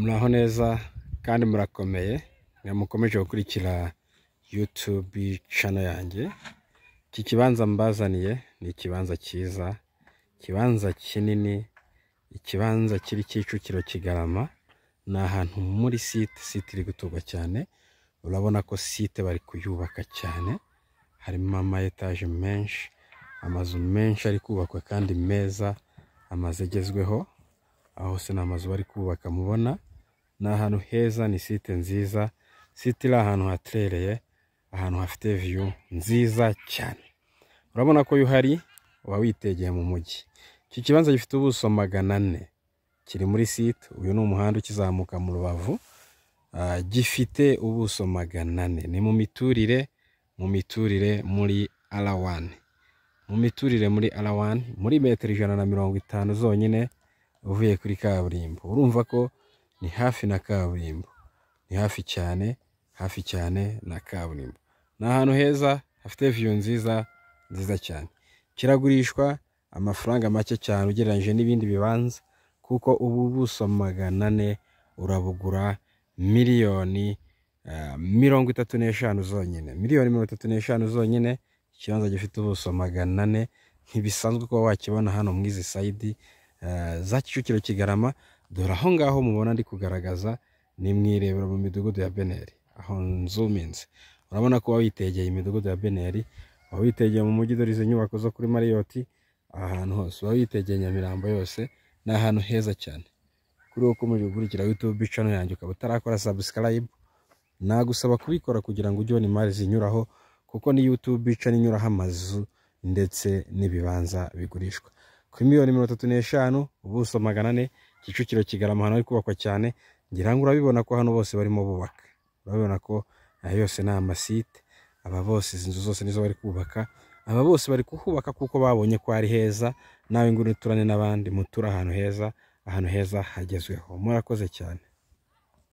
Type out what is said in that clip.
muraho neza kandi murakomeye mukomeje gukurikira yutube cano yanjye iki kibanza mbazaniye ni ikibanza cyiza ikibanza kinini ikibanza kiri kicukiro kigarama ni ahantu muri site site iri guturwa cyane urabona ko site bari kuyubaka cyane harimo ama etaje menshi amazu menshi ari kubakwa kandi meza amazu agezweho aho hose ni amazu bari kubaka mubona ni ahantu heza ni site nziza site iri ahantu haterereye ahantu hafite viyu nziza cyane urabona ko iyo uhari uba witegeye mu mujyi iki kibanza gifite ubuso magana ane kiri muri site uyu ni umuhanda ukizamuka mu rubavu ah, gifite ubuso magana ane ni mu miturire mu miturire muri arawani mu miturire muri arawani muri metero ijana na mirongo itanu zonyine uvuye kuri kaburimbo urumva ko ni hafi na kaburimbo ni hafi cyane hafi cyane na kaburimbo ni ahantu heza hafite viyu nziza nziza cyane kiragurishwa amafaranga make cyane ugereranyije n'ibindi bibanza kuko ubu buso magana ane urabugura miliyoni eh, mirongo itatu n'eshanu zonyine miliyoni mirongo itatu n'eshanu zonyine ikibanza gifite ubuso magana ane ntibisanzwe kuba wakibona hano mwizi izi sayidi Eh, za kicukiro kigarama dore aho ngaho mubona ndi kugaragaza ni mu irebero mu midugudu ya beneri aho nzuminze urabona ko witegeye imidugudu ya beneri waba witegeye mu mujyi dore izi nyubako zo kuri mariyoti ahantu hose waba witegeye nyamirambo yose ni ahantu heza cyane kuri uwo ukomeje gukurikira yutubi cano yanjye ukaba utarakora sabusikarayibu nagusaba kubikora kugira ngo ujye ubona imari zinyuraho kuko ni yutubi cano inyuraho amazu ndetse n'ibibanza bigurishwa ku miliyoni mirongo itatu n'eshanu ubuso magana ane kicukiro kigarama ahantu hari kubakwa cyane ngira ngo urabibona ko hano bose barimo bubaka urabibona ko aya yose ni amasite aba bose izi nzu zose nizo bari kubaka aba bose bari kuhubaka kuko babonye ko ari heza nawe ngo uturane n'abandi muture ahantu heza ahantu heza hagezweho murakoze cyane